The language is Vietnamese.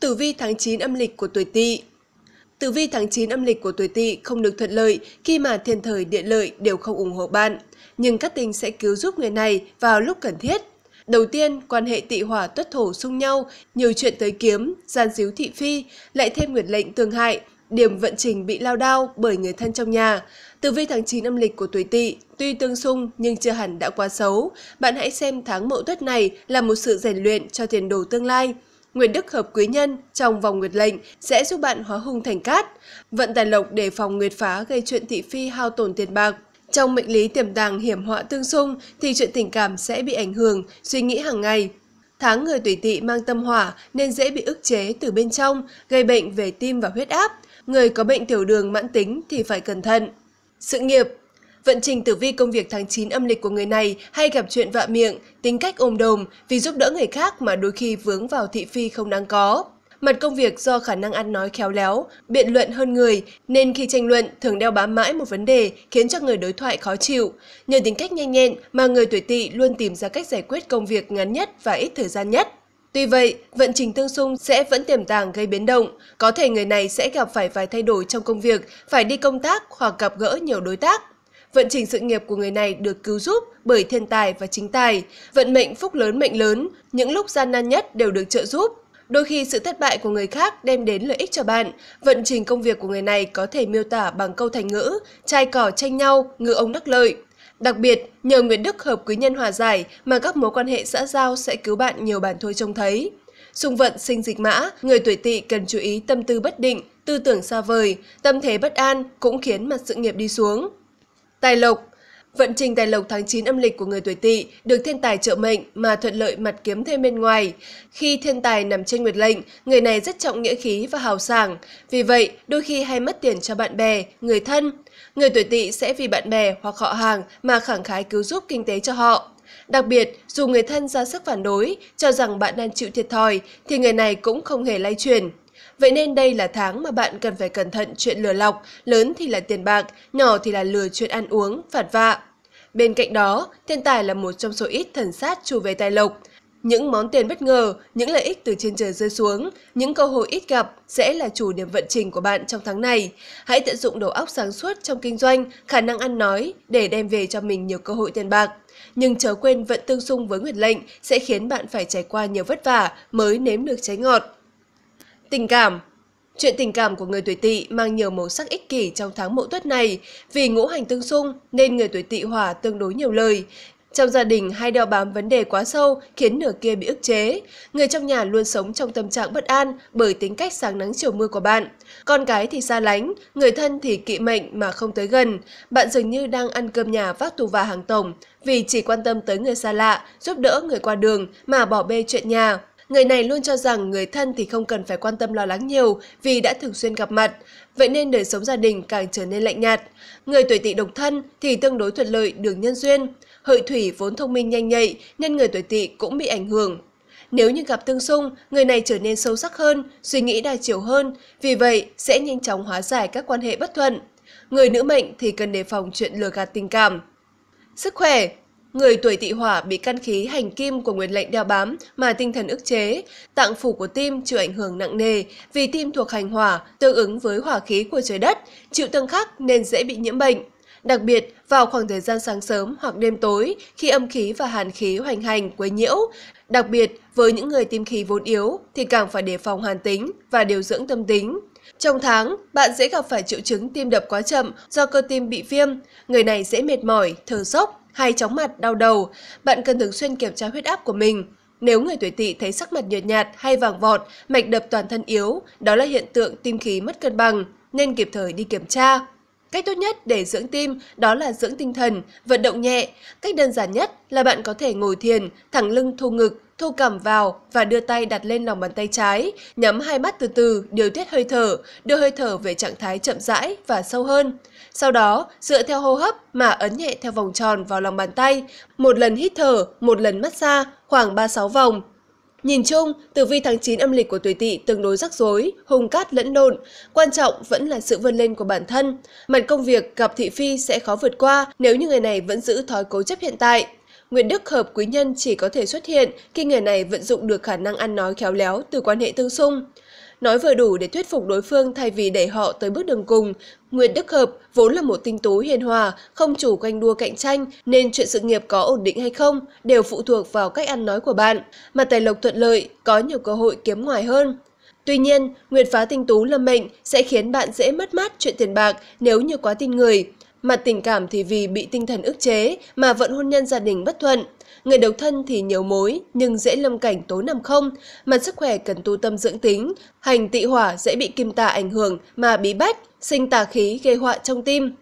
Tử vi tháng 9 âm lịch của tuổi Tỵ. Tử vi tháng 9 âm lịch của tuổi Tỵ không được thuận lợi khi mà thiên thời địa lợi đều không ủng hộ bạn, nhưng các tình sẽ cứu giúp người này vào lúc cần thiết. Đầu tiên, quan hệ tị hỏa tuất thổ xung nhau, nhiều chuyện tới kiếm, gian díu thị phi, lại thêm nguyệt lệnh tương hại, điểm vận trình bị lao đao bởi người thân trong nhà. Tử vi tháng 9 âm lịch của tuổi Tỵ tuy tương xung nhưng chưa hẳn đã quá xấu. Bạn hãy xem tháng Mậu Tuất này là một sự rèn luyện cho tiền đồ tương lai. Nguyệt Đức hợp quý nhân trong vòng nguyệt lệnh sẽ giúp bạn hóa hung thành cát. Vận tài lộc để phòng nguyệt phá gây chuyện thị phi hao tổn tiền bạc. Trong mệnh lý tiềm tàng hiểm họa tương xung thì chuyện tình cảm sẽ bị ảnh hưởng, suy nghĩ hàng ngày. Tháng người tuổi tỵ mang tâm hỏa nên dễ bị ức chế từ bên trong, gây bệnh về tim và huyết áp. Người có bệnh tiểu đường mãn tính thì phải cẩn thận. Sự nghiệp Vận trình tử vi công việc tháng 9 âm lịch của người này hay gặp chuyện vạ miệng, tính cách ồm đồm vì giúp đỡ người khác mà đôi khi vướng vào thị phi không đáng có. Mặt công việc do khả năng ăn nói khéo léo, biện luận hơn người, nên khi tranh luận thường đeo bám mãi một vấn đề khiến cho người đối thoại khó chịu. Nhờ tính cách nhanh nhẹn mà người tuổi tỵ luôn tìm ra cách giải quyết công việc ngắn nhất và ít thời gian nhất. Tuy vậy, vận trình tương xung sẽ vẫn tiềm tàng gây biến động. Có thể người này sẽ gặp phải vài thay đổi trong công việc, phải đi công tác hoặc gặp gỡ nhiều đối tác vận trình sự nghiệp của người này được cứu giúp bởi thiên tài và chính tài, vận mệnh phúc lớn mệnh lớn, những lúc gian nan nhất đều được trợ giúp. Đôi khi sự thất bại của người khác đem đến lợi ích cho bạn, vận trình công việc của người này có thể miêu tả bằng câu thành ngữ, trai cỏ tranh nhau, ngựa ông đắc lợi. Đặc biệt, nhờ Nguyễn Đức hợp quý nhân hòa giải mà các mối quan hệ xã giao sẽ cứu bạn nhiều bản thôi trông thấy. Xung vận sinh dịch mã, người tuổi tỵ cần chú ý tâm tư bất định, tư tưởng xa vời, tâm thế bất an cũng khiến mặt sự nghiệp đi xuống. Tài lộc Vận trình tài lộc tháng 9 âm lịch của người tuổi Tỵ được thiên tài trợ mệnh mà thuận lợi mặt kiếm thêm bên ngoài. Khi thiên tài nằm trên nguyệt lệnh, người này rất trọng nghĩa khí và hào sảng. Vì vậy, đôi khi hay mất tiền cho bạn bè, người thân. Người tuổi Tỵ sẽ vì bạn bè hoặc họ hàng mà khẳng khái cứu giúp kinh tế cho họ. Đặc biệt, dù người thân ra sức phản đối, cho rằng bạn đang chịu thiệt thòi, thì người này cũng không hề lay chuyển. Vậy nên đây là tháng mà bạn cần phải cẩn thận chuyện lừa lọc, lớn thì là tiền bạc, nhỏ thì là lừa chuyện ăn uống, phạt vạ. Bên cạnh đó, thiên tài là một trong số ít thần sát chủ về tài lộc. Những món tiền bất ngờ, những lợi ích từ trên trời rơi xuống, những cơ hội ít gặp sẽ là chủ điểm vận trình của bạn trong tháng này. Hãy tận dụng đầu óc sáng suốt trong kinh doanh, khả năng ăn nói để đem về cho mình nhiều cơ hội tiền bạc. Nhưng chớ quên vận tương xung với nguyệt lệnh sẽ khiến bạn phải trải qua nhiều vất vả mới nếm được trái ngọt. Tình cảm Chuyện tình cảm của người tuổi tỵ mang nhiều màu sắc ích kỷ trong tháng mậu tuất này. Vì ngũ hành tương xung nên người tuổi tỵ hỏa tương đối nhiều lời. Trong gia đình hay đeo bám vấn đề quá sâu khiến nửa kia bị ức chế. Người trong nhà luôn sống trong tâm trạng bất an bởi tính cách sáng nắng chiều mưa của bạn. Con cái thì xa lánh, người thân thì kỵ mệnh mà không tới gần. Bạn dường như đang ăn cơm nhà vác tù và hàng tổng vì chỉ quan tâm tới người xa lạ, giúp đỡ người qua đường mà bỏ bê chuyện nhà. Người này luôn cho rằng người thân thì không cần phải quan tâm lo lắng nhiều vì đã thường xuyên gặp mặt, vậy nên đời sống gia đình càng trở nên lạnh nhạt. Người tuổi tỵ độc thân thì tương đối thuận lợi đường nhân duyên, hợi thủy vốn thông minh nhanh nhạy nên người tuổi tỵ cũng bị ảnh hưởng. Nếu như gặp tương xung, người này trở nên sâu sắc hơn, suy nghĩ đa chiều hơn, vì vậy sẽ nhanh chóng hóa giải các quan hệ bất thuận. Người nữ mệnh thì cần đề phòng chuyện lừa gạt tình cảm. Sức khỏe Người tuổi tỵ hỏa bị căn khí hành kim của nguyên lệnh đeo bám mà tinh thần ức chế, tạng phủ của tim chịu ảnh hưởng nặng nề vì tim thuộc hành hỏa, tương ứng với hỏa khí của trời đất, chịu tương khắc nên dễ bị nhiễm bệnh. Đặc biệt, vào khoảng thời gian sáng sớm hoặc đêm tối khi âm khí và hàn khí hoành hành quấy nhiễu, đặc biệt với những người tim khí vốn yếu thì càng phải đề phòng hàn tính và điều dưỡng tâm tính. Trong tháng, bạn dễ gặp phải triệu chứng tim đập quá chậm do cơ tim bị viêm, người này dễ mệt mỏi, thở dốc, hay chóng mặt, đau đầu, bạn cần thường xuyên kiểm tra huyết áp của mình. Nếu người tuổi tỵ thấy sắc mặt nhợt nhạt hay vàng vọt, mạch đập toàn thân yếu, đó là hiện tượng tim khí mất cân bằng, nên kịp thời đi kiểm tra. Cách tốt nhất để dưỡng tim đó là dưỡng tinh thần, vận động nhẹ. Cách đơn giản nhất là bạn có thể ngồi thiền, thẳng lưng thu ngực, thu cảm vào và đưa tay đặt lên lòng bàn tay trái, nhắm hai mắt từ từ, điều tiết hơi thở, đưa hơi thở về trạng thái chậm rãi và sâu hơn. Sau đó, dựa theo hô hấp mà ấn nhẹ theo vòng tròn vào lòng bàn tay, một lần hít thở, một lần massage, khoảng 36 vòng. Nhìn chung, tử vi tháng 9 âm lịch của tuổi Tỵ tương đối rắc rối, hung cát lẫn lộn, quan trọng vẫn là sự vươn lên của bản thân. Mặt công việc gặp thị phi sẽ khó vượt qua nếu như người này vẫn giữ thói cố chấp hiện tại. Nguyễn Đức Hợp Quý Nhân chỉ có thể xuất hiện khi người này vận dụng được khả năng ăn nói khéo léo từ quan hệ tương xung. Nói vừa đủ để thuyết phục đối phương thay vì đẩy họ tới bước đường cùng, Nguyễn Đức Hợp vốn là một tinh tú hiền hòa, không chủ quanh đua cạnh tranh nên chuyện sự nghiệp có ổn định hay không đều phụ thuộc vào cách ăn nói của bạn, mà tài lộc thuận lợi có nhiều cơ hội kiếm ngoài hơn. Tuy nhiên, nguyệt phá tinh tú là mệnh sẽ khiến bạn dễ mất mát chuyện tiền bạc nếu như quá tin người. Mặt tình cảm thì vì bị tinh thần ức chế mà vận hôn nhân gia đình bất thuận. Người độc thân thì nhiều mối nhưng dễ lâm cảnh tối nằm không. Mặt sức khỏe cần tu tâm dưỡng tính, hành tị hỏa dễ bị kim tà ảnh hưởng mà bí bách, sinh tà khí gây họa trong tim.